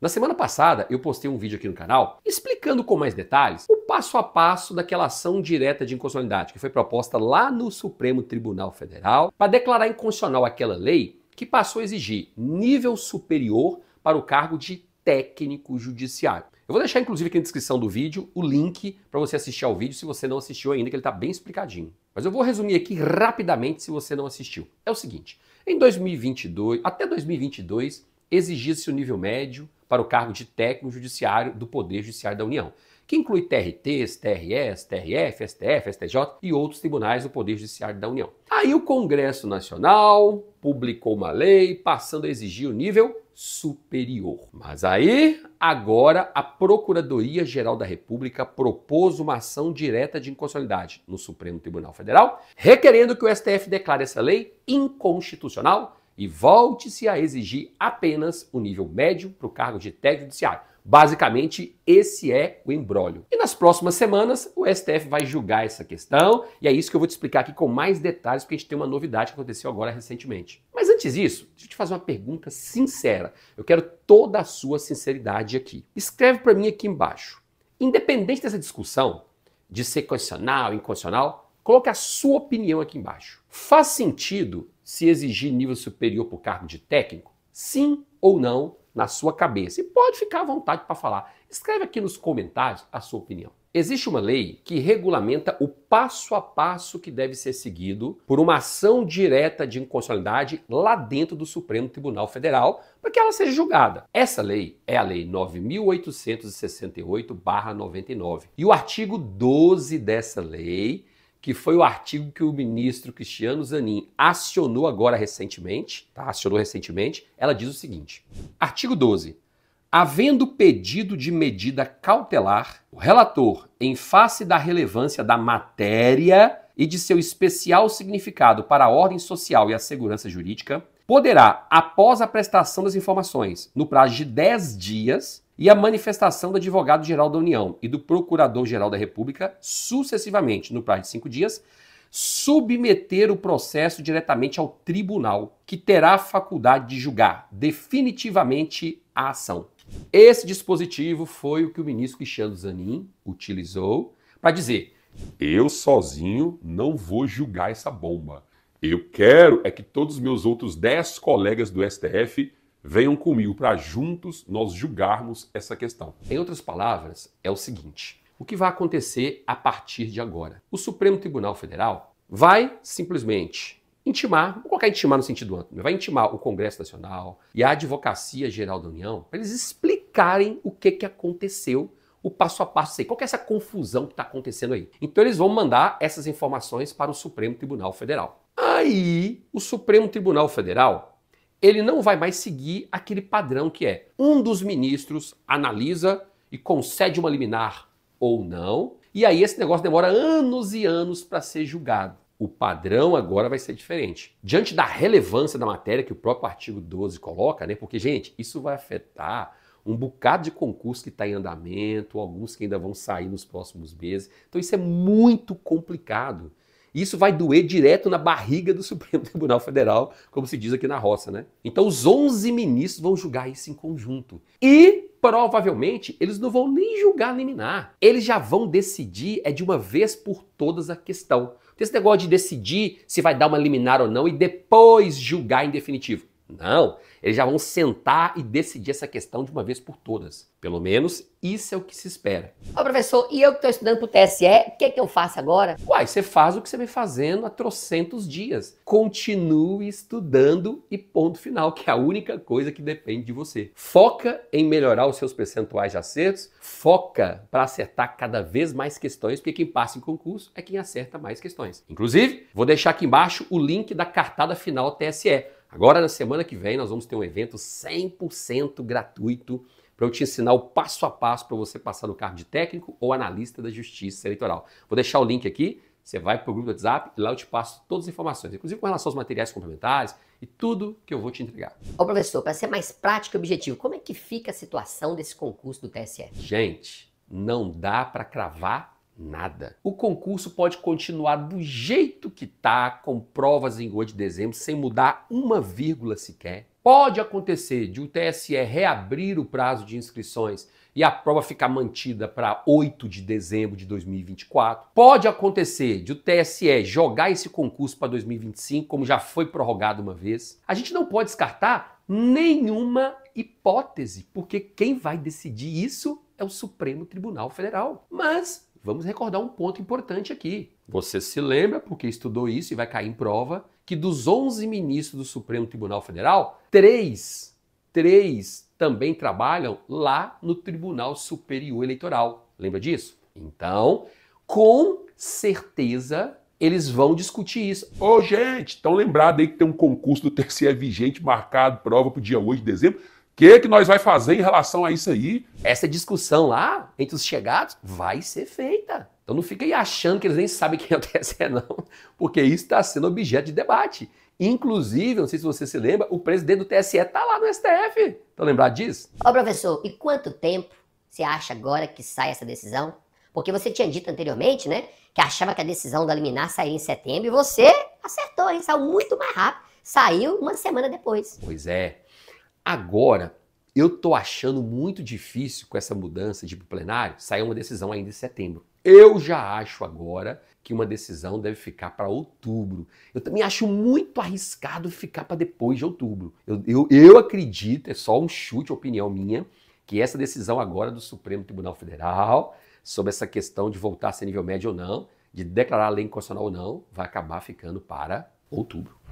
Na semana passada, eu postei um vídeo aqui no canal explicando com mais detalhes o passo a passo daquela ação direta de inconstitucionalidade que foi proposta lá no Supremo Tribunal Federal para declarar inconstitucional aquela lei que passou a exigir nível superior para o cargo de técnico judiciário. Eu vou deixar inclusive aqui na descrição do vídeo o link para você assistir ao vídeo se você não assistiu ainda, que ele está bem explicadinho. Mas eu vou resumir aqui rapidamente se você não assistiu. É o seguinte: em 2022, até 2022, exigia-se o nível médio para o cargo de técnico judiciário do Poder Judiciário da União, que inclui TRTs, TRS, TRF, STF, STJ e outros tribunais do Poder Judiciário da União. Aí o Congresso Nacional publicou uma lei passando a exigir o nível superior. Mas aí, agora, a Procuradoria-Geral da República propôs uma ação direta de inconstitucionalidade no Supremo Tribunal Federal, requerendo que o STF declare essa lei inconstitucional e volte-se a exigir apenas o nível médio para o cargo de técnico judiciário. Basicamente, esse é o embrólio. E nas próximas semanas, o STF vai julgar essa questão, e é isso que eu vou te explicar aqui com mais detalhes, porque a gente tem uma novidade que aconteceu agora recentemente. Mas antes disso, deixa eu te fazer uma pergunta sincera. Eu quero toda a sua sinceridade aqui. Escreve para mim aqui embaixo. Independente dessa discussão de ser constitucional, inconstitucional, Coloque a sua opinião aqui embaixo. Faz sentido se exigir nível superior para o cargo de técnico? Sim ou não na sua cabeça? E pode ficar à vontade para falar. Escreve aqui nos comentários a sua opinião. Existe uma lei que regulamenta o passo a passo que deve ser seguido por uma ação direta de inconstitucionalidade lá dentro do Supremo Tribunal Federal para que ela seja julgada. Essa lei é a Lei 9868-99 e o artigo 12 dessa lei que foi o artigo que o ministro Cristiano Zanin acionou agora recentemente, tá? acionou recentemente, ela diz o seguinte: artigo 12. Havendo pedido de medida cautelar, o relator, em face da relevância da matéria e de seu especial significado para a ordem social e a segurança jurídica, poderá, após a prestação das informações, no prazo de 10 dias, e a manifestação do advogado-geral da União e do procurador-geral da República, sucessivamente, no prazo de cinco dias, submeter o processo diretamente ao tribunal, que terá a faculdade de julgar definitivamente a ação. Esse dispositivo foi o que o ministro Cristiano Zanin utilizou para dizer: eu sozinho não vou julgar essa bomba. Eu quero é que todos os meus outros dez colegas do STF Venham comigo para juntos nós julgarmos essa questão. Em outras palavras, é o seguinte: o que vai acontecer a partir de agora? O Supremo Tribunal Federal vai simplesmente intimar, vou colocar intimar no sentido amplo, vai intimar o Congresso Nacional e a Advocacia Geral da União para eles explicarem o que, que aconteceu, o passo a passo, qual que é essa confusão que está acontecendo aí. Então eles vão mandar essas informações para o Supremo Tribunal Federal. Aí o Supremo Tribunal Federal ele não vai mais seguir aquele padrão que é um dos ministros analisa e concede uma liminar ou não, e aí esse negócio demora anos e anos para ser julgado. O padrão agora vai ser diferente. Diante da relevância da matéria que o próprio artigo 12 coloca, né? Porque, gente, isso vai afetar um bocado de concurso que está em andamento, alguns que ainda vão sair nos próximos meses. Então, isso é muito complicado. Isso vai doer direto na barriga do Supremo Tribunal Federal, como se diz aqui na roça, né? Então os 11 ministros vão julgar isso em conjunto. E provavelmente eles não vão nem julgar liminar. Eles já vão decidir é de uma vez por todas a questão. Tem esse negócio de decidir se vai dar uma liminar ou não e depois julgar em definitivo. Não, eles já vão sentar e decidir essa questão de uma vez por todas. Pelo menos isso é o que se espera. Ô professor, e eu que estou estudando para o TSE, o que, é que eu faço agora? Uai, você faz o que você vem fazendo há trocentos dias. Continue estudando e ponto final, que é a única coisa que depende de você. Foca em melhorar os seus percentuais de acertos, foca para acertar cada vez mais questões, porque quem passa em concurso é quem acerta mais questões. Inclusive, vou deixar aqui embaixo o link da cartada final TSE Agora, na semana que vem, nós vamos ter um evento 100% gratuito para eu te ensinar o passo a passo para você passar no cargo de técnico ou analista da Justiça Eleitoral. Vou deixar o link aqui, você vai para o grupo do WhatsApp e lá eu te passo todas as informações, inclusive com relação aos materiais complementares e tudo que eu vou te entregar. Ô professor, para ser mais prático e objetivo, como é que fica a situação desse concurso do TSE? Gente, não dá para cravar nada. O concurso pode continuar do jeito que tá, com provas em 8 de dezembro, sem mudar uma vírgula sequer. Pode acontecer de o TSE reabrir o prazo de inscrições e a prova ficar mantida para 8 de dezembro de 2024. Pode acontecer de o TSE jogar esse concurso para 2025, como já foi prorrogado uma vez. A gente não pode descartar nenhuma hipótese, porque quem vai decidir isso é o Supremo Tribunal Federal. Mas vamos recordar um ponto importante aqui. Você se lembra, porque estudou isso e vai cair em prova, que dos 11 ministros do Supremo Tribunal Federal, três, três também trabalham lá no Tribunal Superior Eleitoral. Lembra disso? Então, com certeza, eles vão discutir isso. Ô, gente, estão lembrados aí que tem um concurso do TCE vigente marcado, prova para o dia 8 de dezembro? que, que nós vai fazer em relação a isso aí? Essa discussão lá entre os chegados vai ser feita. Então não fica aí achando que eles nem sabem quem é o TSE, não, porque isso está sendo objeto de debate. Inclusive, não sei se você se lembra, o presidente do TSE está lá no STF. Estão lembrados disso? Ô professor, e quanto tempo você acha agora que sai essa decisão? Porque você tinha dito anteriormente, né, que achava que a decisão da liminar sairia em setembro e você acertou, hein? Saiu muito mais rápido. Saiu uma semana depois. Pois é. Agora, eu tô achando muito difícil com essa mudança de plenário sair uma decisão ainda em setembro. Eu já acho agora que uma decisão deve ficar para outubro. Eu também acho muito arriscado ficar para depois de outubro. Eu, eu, eu, acredito, é só um chute, opinião minha, que essa decisão agora do Supremo Tribunal Federal sobre essa questão de voltar a ser nível médio ou não, de declarar a lei inconstitucional ou não, vai acabar ficando para outubro.